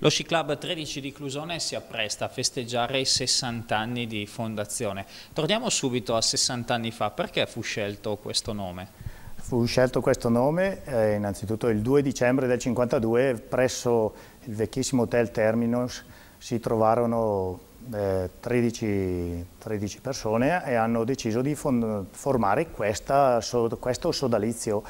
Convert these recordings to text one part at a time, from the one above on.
Lo Sci Club 13 di Clusone si appresta a festeggiare i 60 anni di fondazione. Torniamo subito a 60 anni fa, perché fu scelto questo nome? Fu scelto questo nome eh, innanzitutto il 2 dicembre del 52 presso il vecchissimo Hotel Terminus si trovarono eh, 13, 13, persone e hanno deciso di formare questa, so questo sodalizio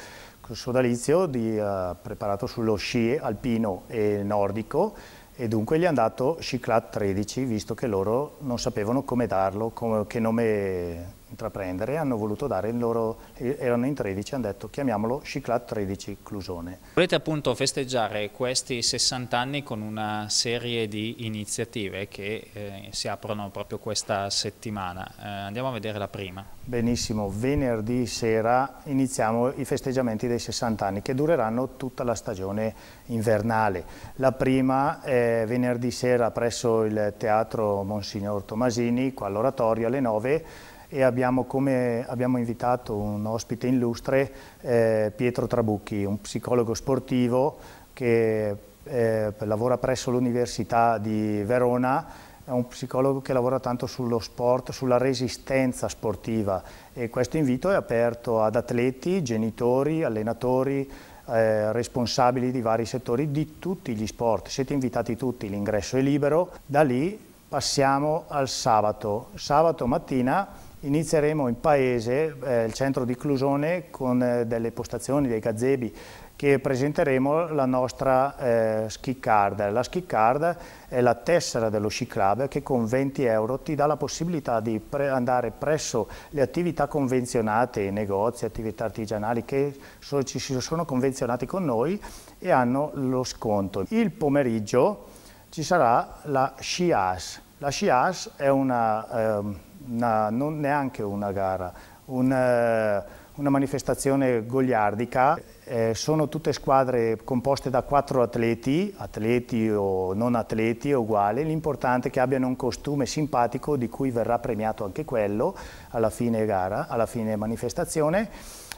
sodalizio di, eh, preparato sullo sci alpino e nordico e dunque gli hanno dato Sciclat 13 visto che loro non sapevano come darlo, come, che nome intraprendere hanno voluto dare il loro, erano in 13, hanno detto chiamiamolo Ciclat 13 Clusone. Volete appunto festeggiare questi 60 anni con una serie di iniziative che eh, si aprono proprio questa settimana, eh, andiamo a vedere la prima. Benissimo, venerdì sera iniziamo i festeggiamenti dei 60 anni che dureranno tutta la stagione invernale. La prima è venerdì sera presso il Teatro Monsignor Tomasini, qua all'oratorio alle 9 e abbiamo, come, abbiamo invitato un ospite illustre, eh, Pietro Trabucchi, un psicologo sportivo che eh, lavora presso l'Università di Verona è un psicologo che lavora tanto sullo sport, sulla resistenza sportiva e questo invito è aperto ad atleti, genitori, allenatori, eh, responsabili di vari settori di tutti gli sport. Siete invitati tutti, l'ingresso è libero. Da lì passiamo al sabato. Sabato mattina Inizieremo in paese, eh, il centro di Clusone, con eh, delle postazioni, dei gazebi, che presenteremo la nostra eh, ski card. La ski card è la tessera dello ski club che con 20 euro ti dà la possibilità di pre andare presso le attività convenzionate, negozi, attività artigianali che so ci sono convenzionati con noi e hanno lo sconto. Il pomeriggio ci sarà la sci ass la Sciage è una, ehm, una, non neanche una gara, un, eh, una manifestazione goliardica eh, sono tutte squadre composte da quattro atleti, atleti o non atleti, è uguale, l'importante è che abbiano un costume simpatico di cui verrà premiato anche quello alla fine gara, alla fine manifestazione,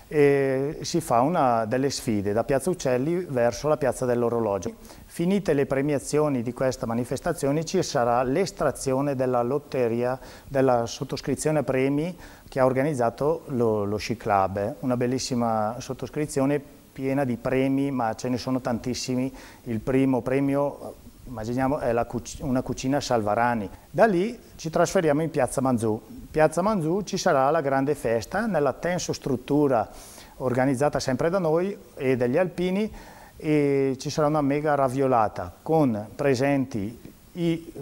e si fa una delle sfide da Piazza Uccelli verso la Piazza dell'Orologio. Finite le premiazioni di questa manifestazione ci sarà l'estrazione della lotteria, della sottoscrizione premi che ha organizzato lo, lo Sci Club, una bellissima sottoscrizione piena di premi, ma ce ne sono tantissimi. Il primo premio, immaginiamo, è cuc una cucina Salvarani. Da lì ci trasferiamo in Piazza Manzù. Piazza Manzù ci sarà la grande festa nella tenso struttura organizzata sempre da noi e dagli alpini e ci sarà una mega raviolata con presenti i,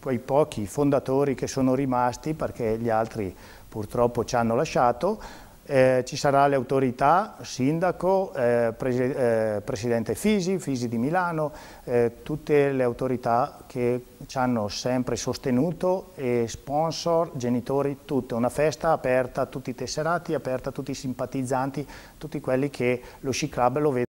quei pochi fondatori che sono rimasti perché gli altri purtroppo ci hanno lasciato, eh, ci sarà le autorità, sindaco, eh, pre eh, presidente Fisi, Fisi di Milano, eh, tutte le autorità che ci hanno sempre sostenuto e sponsor, genitori, tutte. Una festa aperta a tutti i tesserati, aperta a tutti i simpatizzanti, tutti quelli che lo sci club lo vedono.